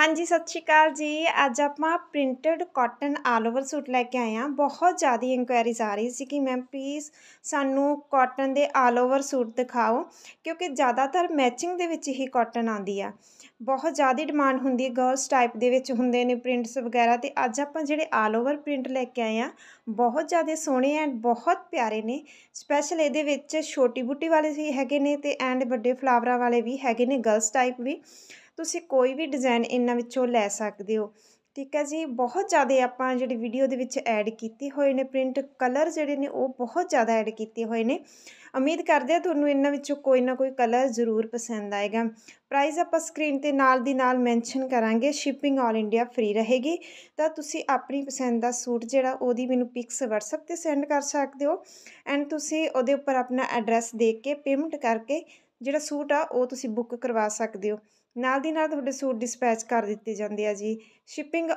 ਹਾਂਜੀ ਸਤਿ ਸ਼੍ਰੀ ਅਕਾਲ ਜੀ ਅੱਜ ਆਪਾਂ printed cotton all over suit ਲੈ ਕੇ ਆਏ ਆ ਬਹੁਤ ਜ਼ਿਆਦਾ ਇਨਕੁਆਇਰੀਜ਼ ਆ ਰਹੀ ਸੀ ਕਿ ਮੈਮ ਪਲੀਜ਼ ਸਾਨੂੰ ਕਾਟਨ ਦੇ ਆਲ ਓਵਰ ਸੂਟ ਦਿਖਾਓ ਕਿਉਂਕਿ ਜ਼ਿਆਦਾਤਰ ਮੈਚਿੰਗ ਦੇ ਵਿੱਚ ਹੀ ਕਾਟਨ ਆਂਦੀ ਆ ਬਹੁਤ ਜ਼ਿਆਦਾ ਡਿਮਾਂਡ ਹੁੰਦੀ ਹੈ ਗਰਲਸ ਟਾਈਪ ਦੇ ਵਿੱਚ ਹੁੰਦੇ ਨੇ ਪ੍ਰਿੰਟਸ ਵਗੈਰਾ ਤੇ ਅੱਜ ਆਪਾਂ ਜਿਹੜੇ ਆਲ ਓਵਰ ਪ੍ਰਿੰਟ ਲੈ ਕੇ ਆਏ ਆ ਬਹੁਤ ਜ਼ਿਆਦਾ ਸੋਹਣੇ ਐਂਡ ਬਹੁਤ ਪਿਆਰੇ ਨੇ ਸਪੈਸ਼ਲ ਇਹਦੇ ਵਿੱਚ ਛੋਟੀ ਬੁੱਟੀ ਵਾਲੇ ਵੀ ਹੈਗੇ ਨੇ ਤੇ ਐਂਡ ਵੱਡੇ ਫਲਾਵਰਾਂ ਵਾਲੇ ਵੀ ਹੈਗੇ ਨੇ ਗਰਲਸ ਟਾਈਪ ਵੀ ਤੁਸੀਂ ਕੋਈ ਵੀ ਡਿਜ਼ਾਈਨ ਇਹਨਾਂ ਵਿੱਚੋਂ ਲੈ ਸਕਦੇ ਹੋ ਠੀਕ ਹੈ ਜੀ ਬਹੁਤ ਜ਼ਿਆਦਾ ਆਪਾਂ ਜਿਹੜੀ ਵੀਡੀਓ ਦੇ ਵਿੱਚ ਐਡ ਕੀਤੇ ਹੋਏ ਨੇ ਪ੍ਰਿੰਟ ਕਲਰ ਜਿਹੜੇ ਨੇ ਉਹ ਬਹੁਤ ਜ਼ਿਆਦਾ ਐਡ ਕੀਤੇ ਹੋਏ ਨੇ ਉਮੀਦ ਕਰਦੇ ਆ ਤੁਹਾਨੂੰ ਇਹਨਾਂ ਵਿੱਚੋਂ ਕੋਈ ਨਾ ਕੋਈ ਕਲਰ ਜ਼ਰੂਰ ਪਸੰਦ ਆਏਗਾ ਪ੍ਰਾਈਸ ਆਪਾਂ ਸਕਰੀਨ ਤੇ ਨਾਲ ਦੀ ਨਾਲ ਮੈਂਸ਼ਨ ਕਰਾਂਗੇ ਸ਼ਿਪਿੰਗ 올 ਇੰਡੀਆ ਫ੍ਰੀ ਰਹੇਗੀ ਤਾਂ ਤੁਸੀਂ ਆਪਣੀ ਪਸੰਦ ਦਾ ਸੂਟ ਜਿਹੜਾ ਉਹਦੀ ਮੈਨੂੰ ਪਿਕਸ WhatsApp ਤੇ ਸੈਂਡ ਕਰ ਸਕਦੇ ਹੋ ਐਂਡ ਤੁਸੀਂ ਉਹਦੇ ਉੱਪਰ ਆਪਣਾ ਐਡਰੈਸ ਦੇ ਕੇ ਪੇਮੈਂਟ ਕਰਕੇ ਜਿਹੜਾ ਸੂਟ ਆ ਉਹ ਤੁਸੀਂ ਬੁੱਕ ਕਰਵਾ ਸਕਦੇ ਹੋ ਨਾਲ ਦੀ ਨਾਲ ਤੁਹਾਡੇ ਸੂਟ ਡਿਸਪੈਚ ਕਰ ਦਿੱਤੇ ਜਾਂਦੇ ਆ ਜੀ ਸ਼ਿਪਿੰਗ